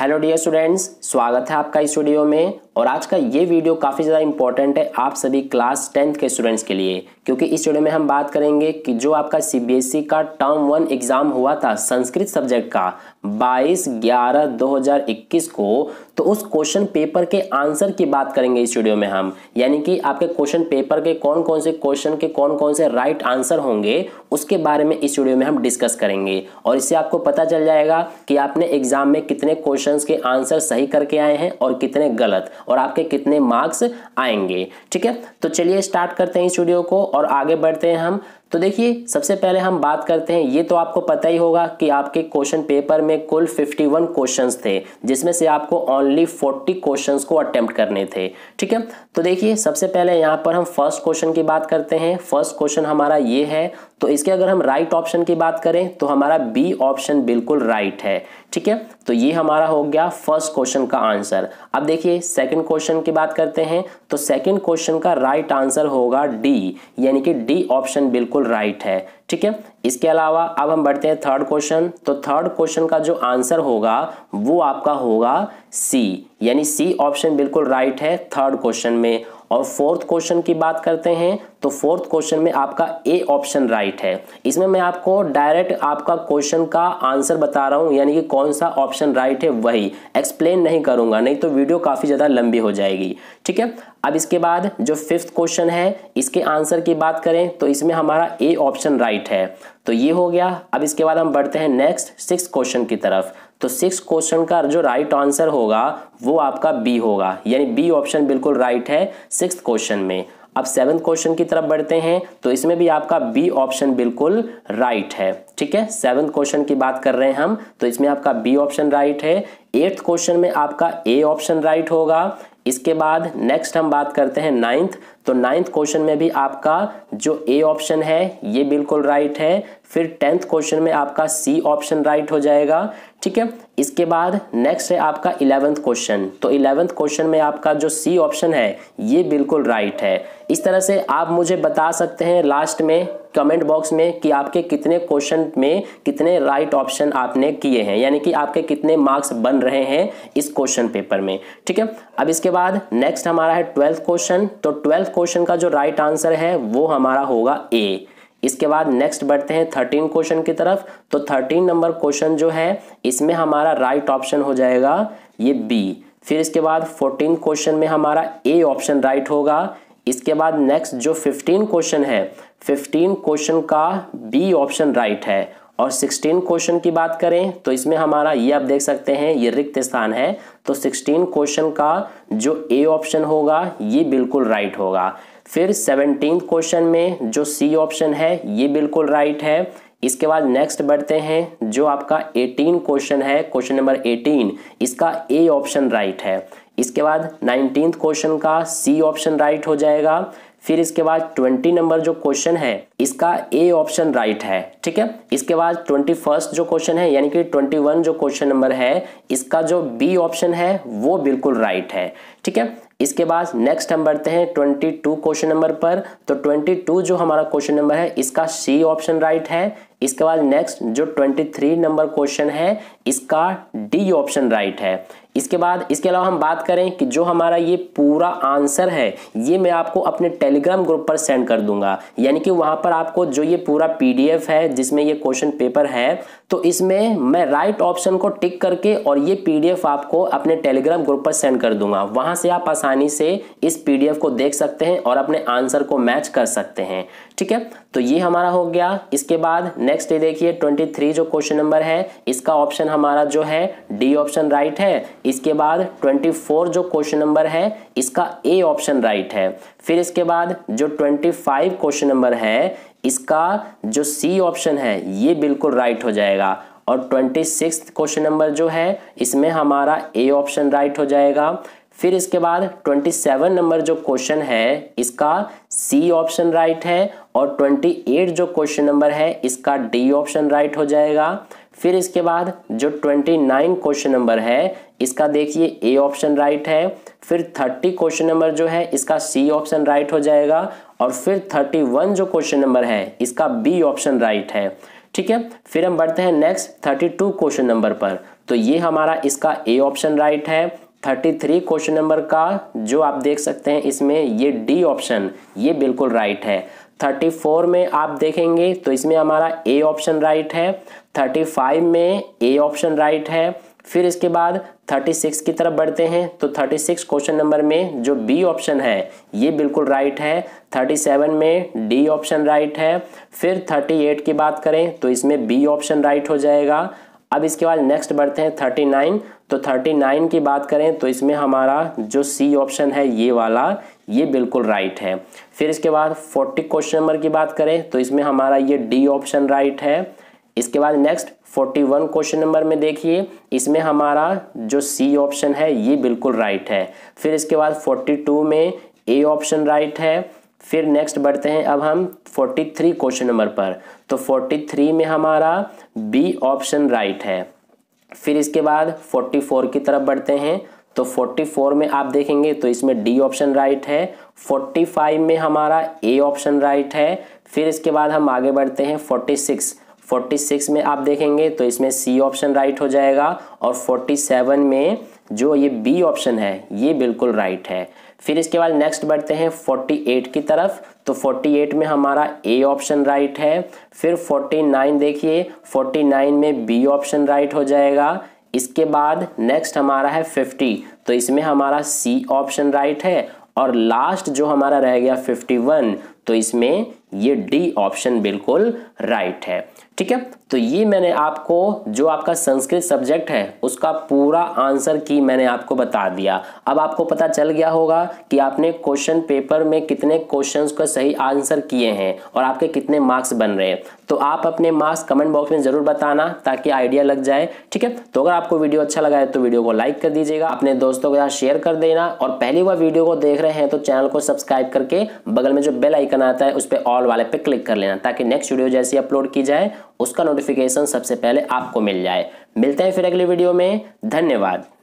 hello dear students स्वागत है आपका इस वीडियो में और आज का ये वीडियो काफ़ी ज़्यादा इंपॉर्टेंट है आप सभी क्लास टेंथ के स्टूडेंट्स के लिए क्योंकि इस वीडियो में हम बात करेंगे कि जो आपका सीबीएसई e का टर्म वन एग्ज़ाम हुआ था संस्कृत सब्जेक्ट का 22 ग्यारह 2021 को तो उस क्वेश्चन पेपर के आंसर की बात करेंगे इस वीडियो में हम यानी कि आपके क्वेश्चन पेपर के कौन कौन से क्वेश्चन के कौन कौन से राइट आंसर होंगे उसके बारे में इस वीडियो में हम डिस्कस करेंगे और इससे आपको पता चल जाएगा कि आपने एग्ज़ाम में कितने क्वेश्चन क्वेश्चंस के आंसर सही करके आए हैं और कितने गलत और आपके कितने मार्क्स आएंगे ठीक है तो चलिए स्टार्ट करते हैं इस वीडियो को और आगे बढ़ते हैं हम तो देखिए सबसे पहले हम बात करते हैं ये तो आपको पता ही होगा कि आपके क्वेश्चन पेपर में कुल 51 क्वेश्चंस थे जिसमें से आपको ओनली 40 क्वेश्चंस को अटेम्प्ट करने थे ठीक है तो देखिए सबसे पहले यहाँ पर हम फर्स्ट क्वेश्चन की बात करते हैं फर्स्ट क्वेश्चन हमारा ये है तो इसके अगर हम राइट right ऑप्शन की बात करें तो हमारा बी ऑप्शन बिल्कुल राइट right है ठीक है तो ये हमारा हो गया फर्स्ट क्वेश्चन का आंसर अब देखिए सेकंड क्वेश्चन की बात करते हैं तो सेकंड क्वेश्चन का राइट right आंसर होगा डी यानी कि डी ऑप्शन बिल्कुल बिल्कुल राइट है ठीक है इसके अलावा अब हम बढ़ते हैं थर्ड क्वेश्चन तो थर्ड क्वेश्चन का जो आंसर होगा वो आपका होगा सी यानी सी ऑप्शन बिल्कुल राइट है थर्ड क्वेश्चन में और फोर्थ क्वेश्चन की बात करते हैं तो फोर्थ क्वेश्चन में आपका ए ऑप्शन राइट है इसमें मैं आपको डायरेक्ट आपका क्वेश्चन का आंसर बता रहा हूं यानी कि कौन सा ऑप्शन राइट है वही एक्सप्लेन नहीं करूंगा नहीं तो वीडियो काफ़ी ज़्यादा लंबी हो जाएगी ठीक है अब इसके बाद जो फिफ्थ क्वेश्चन है इसके आंसर की बात करें तो इसमें हमारा ए ऑप्शन राइट है तो ये हो गया अब इसके बाद हम बढ़ते हैं नेक्स्ट सिक्स क्वेश्चन की तरफ तो सिक्स क्वेश्चन का जो राइट right आंसर होगा वो आपका बी होगा यानी बी ऑप्शन बिल्कुल राइट है सिक्स क्वेश्चन में अब सेवन्थ क्वेश्चन की तरफ बढ़ते हैं तो इसमें भी आपका बी ऑप्शन बिल्कुल राइट है ठीक है सेवन क्वेश्चन की बात कर रहे हैं हम तो इसमें आपका बी ऑप्शन राइट है एट्थ क्वेश्चन में आपका ए ऑप्शन राइट होगा इसके बाद नेक्स्ट हम बात करते हैं नाइन्थ तो नाइन्थ क्वेश्चन में भी आपका जो ए ऑप्शन है ये बिल्कुल राइट है फिर टेंथ क्वेश्चन में आपका सी ऑप्शन राइट हो जाएगा ठीक है इसके बाद नेक्स्ट है आपका इलेवेंथ क्वेश्चन तो इलेवेंथ क्वेश्चन में आपका जो सी ऑप्शन है ये बिल्कुल राइट है इस तरह से आप मुझे बता सकते हैं लास्ट में कमेंट बॉक्स में कि आपके कितने क्वेश्चन में कितने राइट right ऑप्शन आपने किए हैं यानी कि आपके कितने मार्क्स बन रहे हैं इस क्वेश्चन पेपर में ठीक है अब इसके बाद नेक्स्ट हमारा है ट्वेल्थ क्वेश्चन तो ट्वेल्थ क्वेश्चन का जो राइट right आंसर है वो हमारा होगा ए इसके बाद नेक्स्ट बढ़ते हैं थर्टीन क्वेश्चन की तरफ तो थर्टीन नंबर क्वेश्चन जो है इसमें हमारा राइट right ऑप्शन हो जाएगा ये बी फिर इसके बाद फोर्टीन क्वेश्चन में हमारा ए ऑप्शन राइट होगा इसके बाद नेक्स्ट जो 15 क्वेश्चन है 15 क्वेश्चन का बी ऑप्शन राइट है और 16 क्वेश्चन की बात करें तो इसमें हमारा ये आप देख सकते हैं ये रिक्त स्थान है तो 16 क्वेश्चन का जो ए ऑप्शन होगा ये बिल्कुल राइट होगा फिर 17 क्वेश्चन में जो सी ऑप्शन है ये बिल्कुल राइट है इसके बाद नेक्स्ट बढ़ते हैं जो आपका 18 क्वेश्चन है क्वेश्चन नंबर 18 इसका ए ऑप्शन राइट है इसके बाद नाइनटीन क्वेश्चन का सी ऑप्शन राइट हो जाएगा फिर इसके बाद ट्वेंटी नंबर जो क्वेश्चन है इसका ए ऑप्शन राइट है ठीक है इसके बाद ट्वेंटी फर्स्ट जो क्वेश्चन है यानी कि ट्वेंटी वन जो क्वेश्चन नंबर है इसका जो बी ऑप्शन है वो बिल्कुल राइट है ठीक है इसके बाद नेक्स्ट हम बढ़ते हैं ट्वेंटी टू क्वेश्चन नंबर पर तो ट्वेंटी टू जो हमारा क्वेश्चन नंबर है इसका सी ऑप्शन राइट है इसके बाद नेक्स्ट जो 23 नंबर क्वेश्चन है इसका डी ऑप्शन राइट है इसके बाद इसके अलावा हम बात करें कि जो हमारा ये पूरा आंसर है ये मैं आपको अपने टेलीग्राम ग्रुप पर सेंड कर दूंगा यानी कि वहां पर आपको जो ये पूरा पीडीएफ है जिसमें ये क्वेश्चन पेपर है तो इसमें मैं राइट ऑप्शन को टिक करके और ये पीडीएफ आपको अपने टेलीग्राम ग्रुप पर सेंड कर दूंगा वहां से आप आसानी से इस पीडीएफ को देख सकते हैं और अपने आंसर को मैच कर सकते हैं ठीक है तो ये हमारा हो गया इसके बाद नेक्स्ट ये देखिए 23 जो क्वेश्चन नंबर है इसका ऑप्शन हमारा जो है डी ऑप्शन राइट है इसके बाद 24 जो क्वेश्चन नंबर है इसका ए ऑप्शन राइट है फिर इसके बाद जो 25 क्वेश्चन नंबर है इसका जो सी ऑप्शन है ये बिल्कुल राइट हो जाएगा और ट्वेंटी क्वेश्चन नंबर जो है इसमें हमारा ए ऑप्शन राइट हो जाएगा फिर इसके बाद 27 नंबर जो क्वेश्चन है इसका सी ऑप्शन राइट है और 28 जो क्वेश्चन नंबर है इसका डी ऑप्शन राइट हो जाएगा फिर इसके बाद जो 29 क्वेश्चन नंबर है इसका देखिए ए ऑप्शन राइट है फिर 30 क्वेश्चन नंबर जो है इसका सी ऑप्शन राइट हो जाएगा और फिर 31 जो क्वेश्चन नंबर है इसका बी ऑप्शन राइट है ठीक है फिर हम बढ़ते हैं नेक्स्ट 32 क्वेश्चन नंबर पर तो ये हमारा इसका ए ऑप्शन राइट है थर्टी थ्री क्वेश्चन नंबर का जो आप देख सकते हैं इसमें ये डी ऑप्शन ये बिल्कुल राइट है थर्टी फोर में आप देखेंगे तो इसमें हमारा ए ऑप्शन राइट है थर्टी फाइव में ए ऑप्शन राइट है फिर इसके बाद थर्टी सिक्स की तरफ बढ़ते हैं तो थर्टी सिक्स क्वेश्चन नंबर में जो बी ऑप्शन है ये बिल्कुल राइट है थर्टी सेवन में डी ऑप्शन राइट है फिर थर्टी एट की बात करें तो इसमें बी ऑप्शन राइट हो जाएगा अब इसके बाद नेक्स्ट बढ़ते हैं थर्टी नाइन तो थर्टी नाइन की बात करें तो इसमें हमारा जो सी ऑप्शन है ये वाला ये बिल्कुल राइट है फिर इसके बाद फोर्टी क्वेश्चन नंबर की बात करें तो इसमें हमारा ये डी ऑप्शन राइट है इसके बाद next forty one question number में देखिए इसमें हमारा जो सी ऑप्शन है ये बिल्कुल राइट है फिर इसके बाद फोर्टी टू में ए ऑप्शन राइट है फिर नेक्स्ट बढ़ते हैं अब हम 43 क्वेश्चन नंबर पर तो 43 में हमारा बी ऑप्शन राइट है फिर इसके बाद 44 की तरफ बढ़ते हैं तो 44 में आप देखेंगे तो इसमें डी ऑप्शन राइट है 45 में हमारा ए ऑप्शन राइट है फिर इसके बाद हम आगे बढ़ते हैं 46 46 में आप देखेंगे तो इसमें सी ऑप्शन राइट हो जाएगा और 47 में जो ये बी ऑप्शन है ये बिल्कुल राइट है फिर इसके बाद नेक्स्ट बढ़ते हैं 48 की तरफ तो 48 में हमारा ए ऑप्शन राइट है फिर 49 देखिए 49 में बी ऑप्शन राइट हो जाएगा इसके बाद नेक्स्ट हमारा है 50 तो इसमें हमारा सी ऑप्शन राइट है और लास्ट जो हमारा रह गया 51 तो इसमें ये डी ऑप्शन बिल्कुल राइट है ठीक है तो ये मैंने आपको जो आपका संस्कृत सब्जेक्ट है उसका पूरा आंसर की मैंने आपको बता दिया अब आपको पता चल गया होगा कि आपने क्वेश्चन पेपर में कितने क्वेश्चंस का सही आंसर किए हैं और आपके कितने मार्क्स बन रहे हैं तो आप अपने मार्क्स कमेंट बॉक्स में ज़रूर बताना ताकि आइडिया लग जाए ठीक है तो अगर आपको वीडियो अच्छा लगा है तो वीडियो को लाइक कर दीजिएगा अपने दोस्तों के साथ शेयर कर देना और पहली बार वीडियो को देख रहे हैं तो चैनल को सब्सक्राइब करके बगल में जो बेल आइकन आइकन आता है उस पर ऑल वाले पे क्लिक कर लेना ताकि नेक्स्ट वीडियो जैसी अपलोड की जाए उसका नोटिफिकेशन सबसे पहले आपको मिल जाए मिलते हैं फिर अगली वीडियो में धन्यवाद